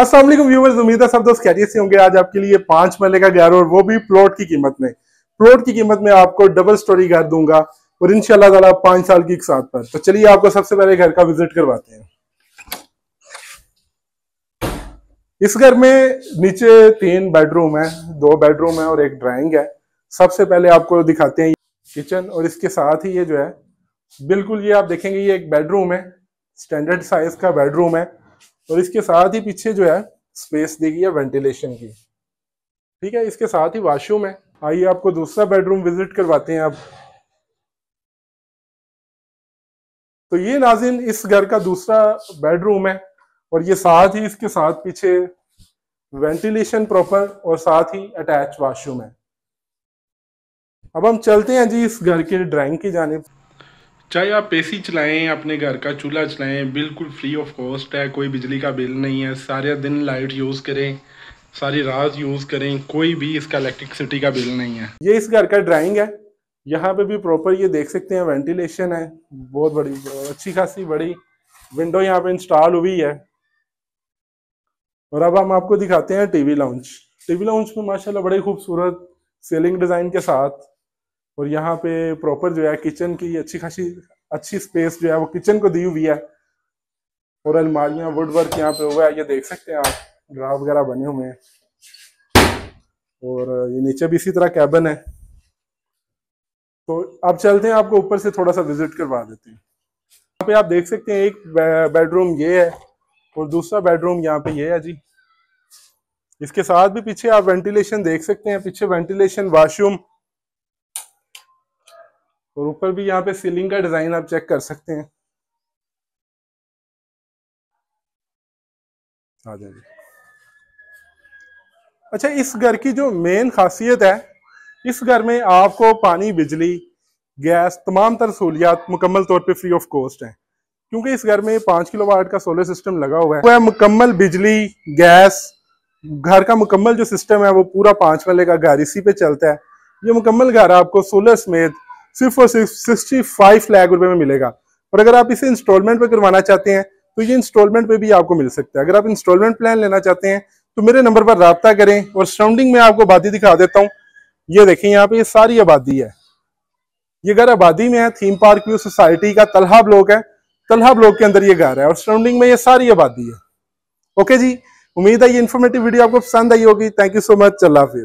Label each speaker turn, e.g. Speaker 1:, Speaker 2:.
Speaker 1: असल व्यूवर्स उम्मीद है सब दोस्त कैरियर से होंगे आज आपके लिए पांच महल का घर और वो भी प्लॉट की कीमत में प्लॉट की कीमत में आपको डबल स्टोरी घर दूंगा और इनशाला तला पांच साल की एक साथ पर तो चलिए आपको सबसे पहले घर का विजिट करवाते हैं इस घर में नीचे तीन बेडरूम है दो बेडरूम है और एक ड्राइंग है सबसे पहले आपको दिखाते हैं किचन और इसके साथ ही ये जो है बिल्कुल ये आप देखेंगे ये एक बेडरूम है स्टैंडर्ड साइज का बेडरूम है और इसके साथ ही पीछे जो है स्पेस दी गई है वेंटिलेशन की ठीक है इसके साथ ही वॉशरूम है आइए आपको दूसरा बेडरूम विजिट करवाते हैं आप तो ये नाजिन इस घर का दूसरा बेडरूम है और ये साथ ही इसके साथ पीछे वेंटिलेशन प्रॉपर और साथ ही अटैच वॉशरूम है अब हम चलते हैं जी इस घर के ड्राइंग की जानेब चाहे आप एसी चलाएं अपने घर का चूल्हा चलाएं बिल्कुल फ्री ऑफ कॉस्ट है कोई बिजली का बिल नहीं है सारे दिन लाइट यूज़ करें सारी रात यूज़ करें कोई भी इसका इलेक्ट्रिसिटी का बिल नहीं है ये इस घर का ड्राइंग है यहाँ पे भी प्रॉपर ये देख सकते हैं वेंटिलेशन है बहुत बड़ी अच्छी खासी बड़ी विंडो यहाँ पे इंस्टॉल हुई है और अब हम आपको दिखाते हैं टीवी लाउंज टीवी लाउंज में माशाल्लाह बड़े खूबसूरत सीलिंग डिज़ाइन के साथ और यहाँ पे प्रॉपर जो है किचन की अच्छी खासी अच्छी स्पेस जो है वो किचन को दी हुई है और अलमारियां वुड वर्क यहाँ पे हुआ है ये देख सकते हैं आप ड्रा वगैरह बने हुए हैं और ये नीचे भी इसी तरह कैबन है तो अब चलते हैं आपको ऊपर से थोड़ा सा विजिट करवा देते हैं यहाँ पे आप देख सकते हैं एक बेडरूम ये है और दूसरा बेडरूम यहाँ पे ये है जी इसके साथ भी पीछे आप वेंटिलेशन देख सकते हैं पीछे वेंटिलेशन वाशरूम और ऊपर भी यहाँ पे सीलिंग का डिज़ाइन आप चेक कर सकते हैं आ जाइए अच्छा इस घर की जो मेन खासियत है इस घर में आपको पानी बिजली गैस तमाम तर सहूलियात मुकम्मल तौर पे फ्री ऑफ कॉस्ट हैं क्योंकि इस घर में पांच किलो वाट का सोलर सिस्टम लगा हुआ है वह मुकम्मल बिजली गैस घर का मुकम्मल जो सिस्टम है वो पूरा पांच मल्ले का घर इसी पे चलता है ये मुकम्मल घर आपको सोलर समेत सिर्फ और सिर्फ सिक्सटी फाइव लाख रुपए में मिलेगा और अगर आप इसे इंस्टॉलमेंट पे करवाना चाहते हैं तो ये इंस्टॉलमेंट पे भी आपको मिल सकता है अगर आप इंस्टॉलमेंट प्लान लेना चाहते हैं तो मेरे नंबर पर रबता करें और सराउंडिंग में आपको आबादी दिखा देता हूँ ये देखें यहाँ पे ये सारी आबादी है ये घर आबादी में है थीम पार्क व्यू सोसाइटी का तलहा ब्लॉक है तलहा ब्लॉक के अंदर ये घर है और सराउंडिंग में ये सारी आबादी है ओके जी उम्मीद है ये इन्फॉर्मेटिव वीडियो आपको पसंद आई होगी थैंक यू सो मच अल्लाह हाफिज